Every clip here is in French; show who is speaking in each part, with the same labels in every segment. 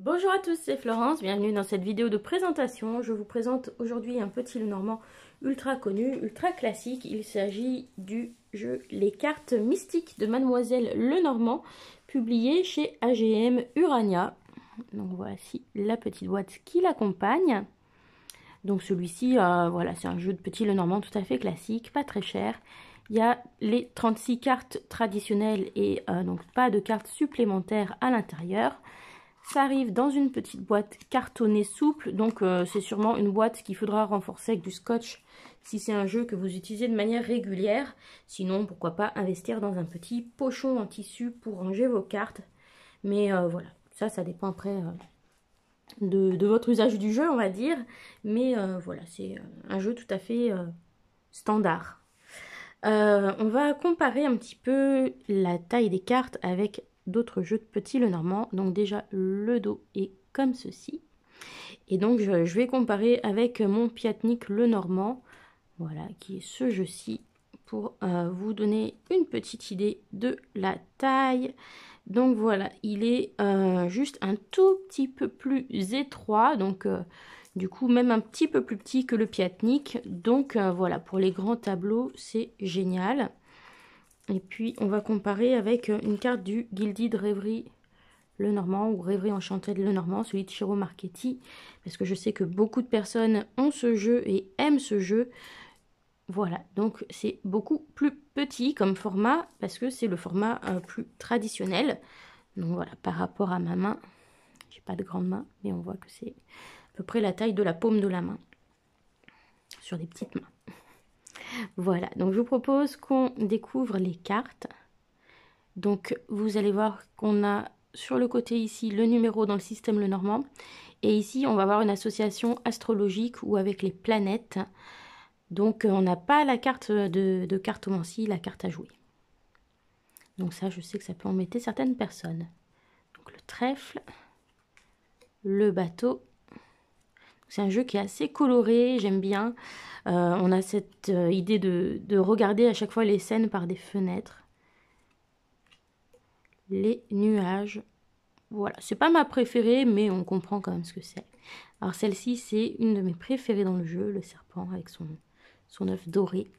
Speaker 1: Bonjour à tous, c'est Florence, bienvenue dans cette vidéo de présentation. Je vous présente aujourd'hui un petit Lenormand ultra connu, ultra classique. Il s'agit du jeu Les cartes mystiques de Mademoiselle Lenormand, publié chez AGM Urania. Donc voici la petite boîte qui l'accompagne. Donc celui-ci, euh, voilà, c'est un jeu de petit Lenormand tout à fait classique, pas très cher. Il y a les 36 cartes traditionnelles et euh, donc pas de cartes supplémentaires à l'intérieur. Ça arrive dans une petite boîte cartonnée souple, donc euh, c'est sûrement une boîte qu'il faudra renforcer avec du scotch si c'est un jeu que vous utilisez de manière régulière. Sinon, pourquoi pas investir dans un petit pochon en tissu pour ranger vos cartes. Mais euh, voilà, ça, ça dépend après euh, de, votre usage du jeu, on va dire. Mais voilà, c'est un jeu tout à fait standard. on va comparer un petit peu la taille des cartes avec d'autres jeux de petits le normand. Donc déjà le dos est comme ceci. Et donc je, vais comparer avec mon Piatnik le normand, voilà, qui est ce jeu-ci, pour euh, vous donner une petite idée de la taille. Donc voilà, il est euh, juste un tout petit peu plus étroit, donc euh, du coup même un petit peu plus petit que le Piatnik. Donc voilà, pour les grands tableaux, c'est génial. Et puis, on va comparer avec euh, une carte du Guilded Rêverie Le Normand ou Rêverie Enchantée de Le Normand, celui de Chiro Marchetti. Parce que je sais que beaucoup de personnes ont ce jeu et aiment ce jeu. Voilà, donc c'est beaucoup plus petit comme format parce que c'est le format euh, plus traditionnel. Donc voilà, par rapport à ma main, j'ai pas de grande main, mais on voit que c'est à peu près la taille de la paume de la main sur des petites mains. Voilà, donc je vous propose qu'on découvre les cartes. Donc vous allez voir qu'on a sur le côté ici le numéro dans le système le normand. Et ici on va avoir une association astrologique ou avec les planètes. Donc euh, on n'a pas la carte de, cartomancie, la carte à jouer. Donc ça je sais que ça peut embêter certaines personnes. Donc le trèfle, le bateau c'est un jeu qui est assez coloré, j'aime bien. Euh, on a cette euh, idée de, regarder à chaque fois les scènes par des fenêtres. Les nuages. Voilà, c'est pas ma préférée, mais on comprend quand même ce que c'est. Alors celle-ci, c'est une de mes préférées dans le jeu, le serpent avec son, son œuf doré.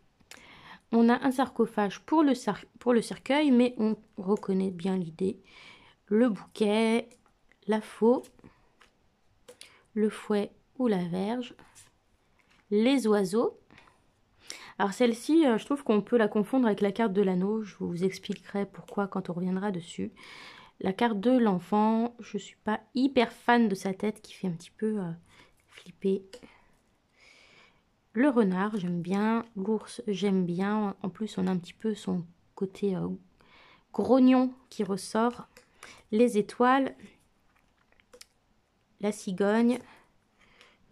Speaker 1: On a un sarcophage pour le, pour le cercueil, mais on reconnaît bien l'idée. Le bouquet, la faux, le fouet ou la verge, les oiseaux. Alors celle-ci, euh, je trouve qu'on peut la confondre avec la carte de l'anneau. Je vous expliquerai pourquoi quand on reviendra dessus. La carte de l'enfant, je suis pas hyper fan de sa tête qui fait un petit peu euh, flipper. Le renard, j'aime bien. L'ours, j'aime bien. En plus, on a un petit peu son côté euh, grognon qui ressort. Les étoiles. La cigogne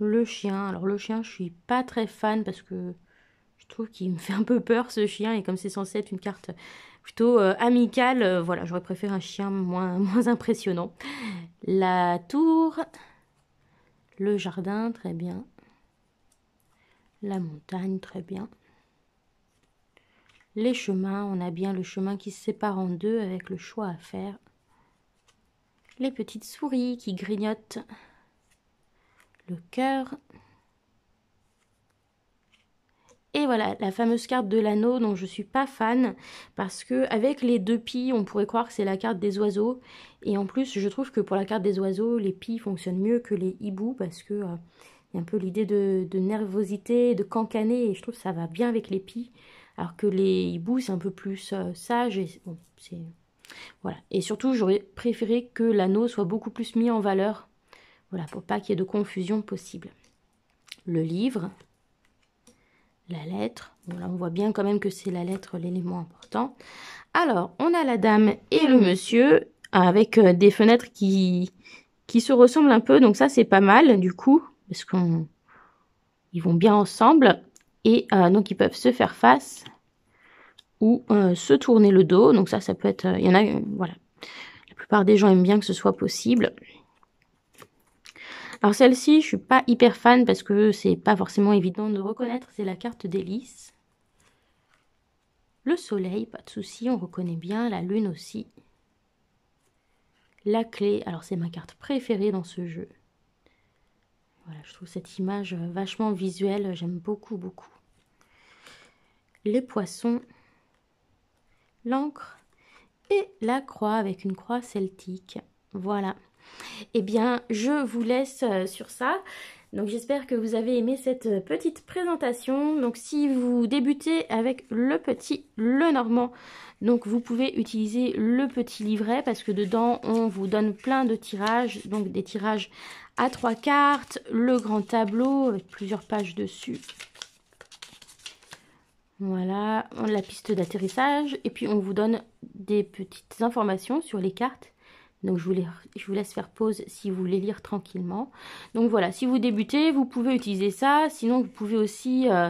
Speaker 1: le chien. Alors le chien, je suis pas très fan parce que je trouve qu'il me fait un peu peur ce chien et comme c'est censé être une carte plutôt euh, amicale, euh, voilà, j'aurais préféré un chien moins, moins impressionnant. La tour, le jardin, très bien. La montagne, très bien. Les chemins, on a bien le chemin qui se sépare en deux avec le choix à faire. Les petites souris qui grignotent le cœur. Et voilà, la fameuse carte de l'anneau dont je suis pas fan parce que avec les deux pies, on pourrait croire que c'est la carte des oiseaux et en plus, je trouve que pour la carte des oiseaux, les pies fonctionnent mieux que les hiboux parce que euh, il y a un peu l'idée de, nervosité, de cancaner et je trouve que ça va bien avec les pies alors que les hiboux, c'est un peu plus euh, sage et voilà. Et surtout, j'aurais préféré que l'anneau soit beaucoup plus mis en valeur voilà, pour pas qu'il y ait de confusion possible. Le livre, la lettre. on voit bien quand même que c'est la lettre l'élément important. Alors, on a la dame et le monsieur avec euh, des fenêtres qui, qui se ressemblent un peu. Donc ça, c'est pas mal du coup, parce qu'ils vont bien ensemble. Et euh, donc, ils peuvent se faire face ou euh, se tourner le dos. Donc ça, ça peut être... Il y en a... voilà. La plupart des gens aiment bien que ce soit possible. Alors celle-ci, je suis pas hyper fan parce que c'est pas forcément évident de reconnaître. C'est la carte d'hélice. Le soleil, pas de souci, on reconnaît bien. La lune aussi. La clé, alors c'est ma carte préférée dans ce jeu. Voilà, je trouve cette image vachement visuelle, j'aime beaucoup, beaucoup. Les poissons, l'encre et la croix avec une croix celtique. Voilà. Eh bien, je vous laisse euh, sur ça. Donc j'espère que vous avez aimé cette euh, petite présentation. Donc si vous débutez avec le petit le normand, donc vous pouvez utiliser le petit livret parce que dedans on vous donne plein de tirages, donc des tirages à trois cartes, le grand tableau avec plusieurs pages dessus. Voilà, la piste d'atterrissage et puis on vous donne des petites informations sur les cartes donc je vous, laisse faire pause si vous voulez lire tranquillement. Donc voilà, si vous débutez, vous pouvez utiliser ça. Sinon, vous pouvez aussi euh,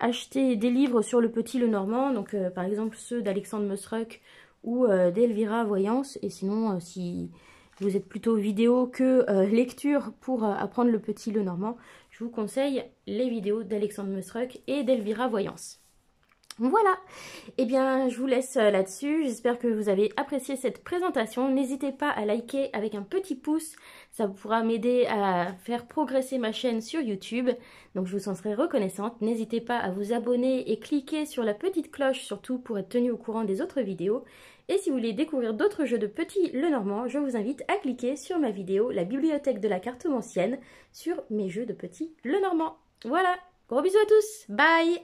Speaker 1: acheter des livres sur le petit Le Normand. Donc euh, par exemple ceux d'Alexandre Meusruck ou euh, d'Elvira Voyance. Et sinon, si vous êtes plutôt vidéo que lecture pour apprendre le petit Le Normand, je vous conseille les vidéos d'Alexandre Meusruck et d'Elvira Voyance. Voilà, et eh bien je vous laisse euh, là-dessus, j'espère que vous avez apprécié cette présentation. N'hésitez pas à liker avec un petit pouce, ça pourra m'aider à faire progresser ma chaîne sur YouTube. Donc je vous en serai reconnaissante. N'hésitez pas à vous abonner et cliquer sur la petite cloche surtout pour être tenu au courant des autres vidéos. Et si vous voulez découvrir d'autres jeux de Petit normand, je vous invite à cliquer sur ma vidéo La bibliothèque de la carte ancienne" sur mes jeux de Petit normand. Voilà, gros bisous à tous, bye